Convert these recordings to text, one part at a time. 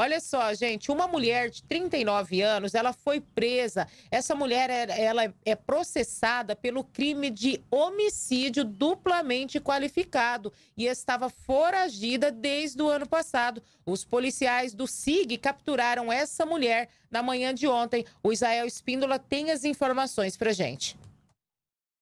Olha só, gente, uma mulher de 39 anos, ela foi presa. Essa mulher, é, ela é processada pelo crime de homicídio duplamente qualificado e estava foragida desde o ano passado. Os policiais do SIG capturaram essa mulher na manhã de ontem. O Israel Espíndola tem as informações pra gente.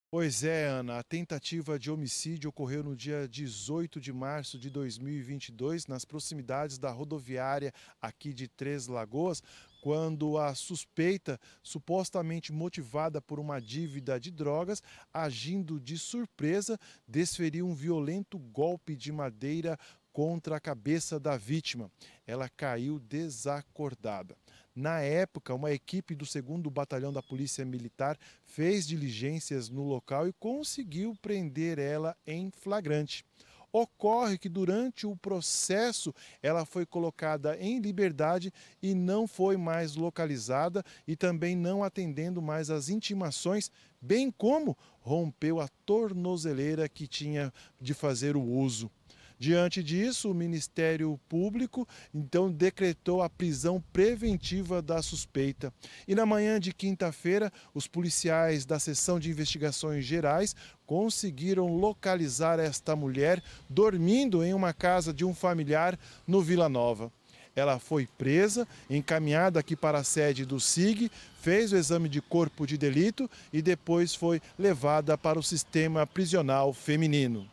Pois é, Ana, a tentativa de homicídio ocorreu no dia 18 de março de 2022, nas proximidades da rodoviária aqui de Três Lagoas, quando a suspeita, supostamente motivada por uma dívida de drogas, agindo de surpresa, desferiu um violento golpe de madeira contra a cabeça da vítima. Ela caiu desacordada. Na época, uma equipe do 2 Batalhão da Polícia Militar fez diligências no local e conseguiu prender ela em flagrante. Ocorre que durante o processo ela foi colocada em liberdade e não foi mais localizada e também não atendendo mais as intimações, bem como rompeu a tornozeleira que tinha de fazer o uso. Diante disso, o Ministério Público então decretou a prisão preventiva da suspeita. E na manhã de quinta-feira, os policiais da Seção de Investigações Gerais conseguiram localizar esta mulher dormindo em uma casa de um familiar no Vila Nova. Ela foi presa, encaminhada aqui para a sede do SIG, fez o exame de corpo de delito e depois foi levada para o sistema prisional feminino.